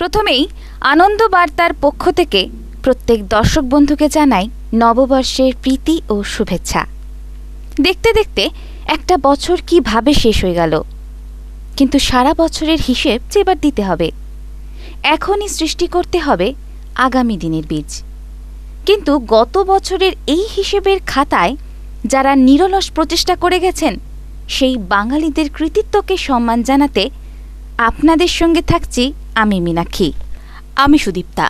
প্রথমেই আনন্দ বার্তার পক্ষ থেকে প্রত্যেক দর্শক বন্ধুকে জানাই নববর্ষের প্রীতি ও শুভেচ্ছা দেখতে দেখতে একটা বছর কিভাবে শেষ হয়ে গেল কিন্তু সারা বছরের হিসেব এবার দিতে হবে এখনই সৃষ্টি করতে হবে আগামী দিনের বীজ কিন্তু গত বছরের এই হিসেবের খাতায় যারা নিরলস প্রচেষ্টা করে গেছেন সেই বাঙালিদের কৃতিত্বকে সম্মান জানাতে আপনাদের সঙ্গে থাকছি আমি মীনাক্ষী আমি সুদীপ্তা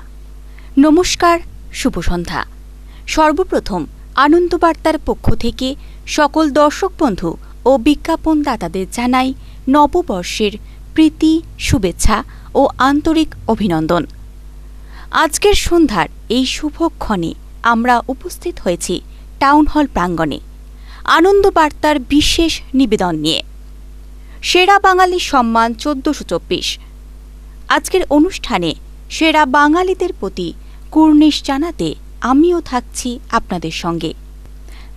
নমস্কার শুভ সন্ধ্যা সর্বপ্রথম আনন্দবার্তার পক্ষ থেকে সকল দর্শক বন্ধু ও বিজ্ঞাপনদাতাদের জানাই নববর্ষের প্রীতি শুভেচ্ছা ও আন্তরিক অভিনন্দন আজকের সন্ধ্যার এই শুভক্ষণে আমরা উপস্থিত হয়েছি টাউন হল প্রাঙ্গণে আনন্দবার্তার বিশেষ নিবেদন নিয়ে সেরা বাঙালি সম্মান চোদ্দশো চব্বিশ আজকের অনুষ্ঠানে সেরা বাঙালিদের প্রতি কুর্নিশ জানাতে আমিও থাকছি আপনাদের সঙ্গে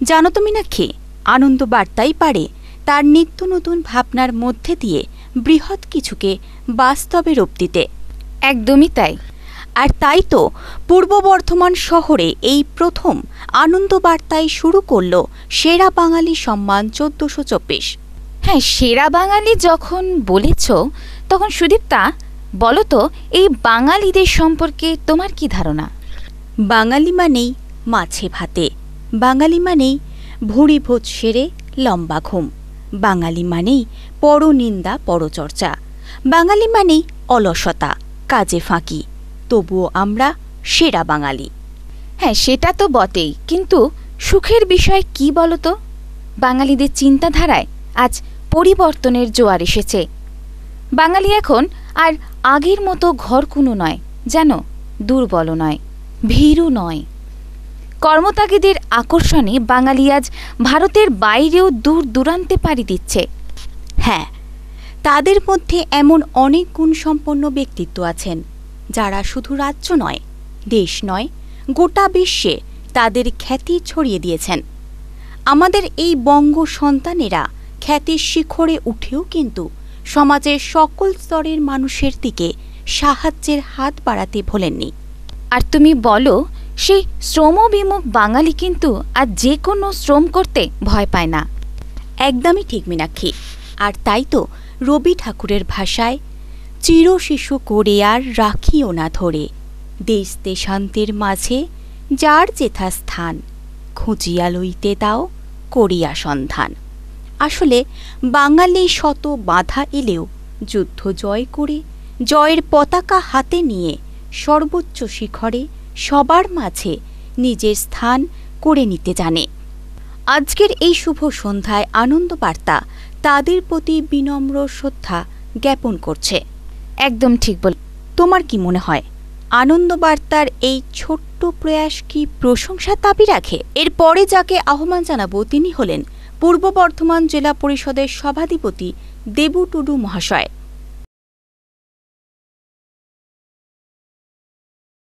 জানো তুমি না খেয়ে আনন্দ বার্তাই পারে তার নিত্য নতুন ভাবনার মধ্যে দিয়ে বৃহৎ কিছুকে বাস্তবে রূপ দিতে একদমই তাই আর তাই তো পূর্ব বর্ধমান শহরে এই প্রথম আনন্দ বার্তায় শুরু করল সেরা বাঙালি সম্মান চোদ্দশো চব্বিশ হ্যাঁ সেরা বাঙালি যখন বলেছ তখন সুদীপ্তা বলো তো এই বাঙালিদের সম্পর্কে তোমার কি ধারণা বাঙালি মানেই মাছে ভাতে বাঙালি মানেই ভুঁড়ি ভোজ সেরে লম্বা ঘুম বাঙালি মানেই পরনিন্দা পরচর্চা বাঙালি মানেই অলসতা কাজে ফাঁকি তবুও আমরা সেরা বাঙালি হ্যাঁ সেটা তো বটেই কিন্তু সুখের বিষয় কি বলতো বাঙালিদের চিন্তাধারায় আজ পরিবর্তনের জোয়ার এসেছে বাঙালি এখন আর আগের মতো ঘরকুনো নয় যেন দুর্বল নয় ভীরু নয় কর্মতাগিদের আকর্ষণে বাঙালি আজ ভারতের বাইরেও দূর দূরান্তে পাড়ি দিচ্ছে হ্যাঁ তাদের মধ্যে এমন অনেক গুণসম্পন্ন ব্যক্তিত্ব আছেন যারা শুধু রাজ্য নয় দেশ নয় গোটা বিশ্বে তাদের খ্যাতি ছড়িয়ে দিয়েছেন আমাদের এই বঙ্গ সন্তানেরা খ্যাতির শিখরে উঠেও কিন্তু সমাজের সকল স্তরের মানুষের দিকে সাহায্যের হাত বাড়াতে ভোলেননি আর তুমি বলো সেই শ্রমবিমুখ বাঙালি কিন্তু আর যে কোনো শ্রম করতে ভয় পায় না একদমই ঠিক মীনাক্ষী আর তাই তো রবি ঠাকুরের ভাষায় চির শিশু করে আর রাখিও না ধরে দেশ দেশান্তের মাঝে যার যেথা স্থান খুঁজিয়া লইতে দাও করিয়া সন্ধান আসলে বাঙালি শত বাধা এলেও যুদ্ধ জয় করে জয়ের পতাকা হাতে নিয়ে সর্বোচ্চ শিখরে সবার মাঝে নিজের স্থান করে নিতে জানে আজকের এই শুভ সন্ধ্যায় আনন্দবার্তা তাদের প্রতি বিনম্র শ্রদ্ধা জ্ঞাপন করছে একদম ঠিক বল তোমার কি মনে হয় আনন্দবার্তার এই ছোট্ট প্রয়াস কি প্রশংসা দাবি রাখে এরপরে যাকে আহ্বান জানাবো তিনি হলেন পূর্ব বর্ধমান জেলা পরিষদের সভাধিপতি দেবু টুডু মহাশয়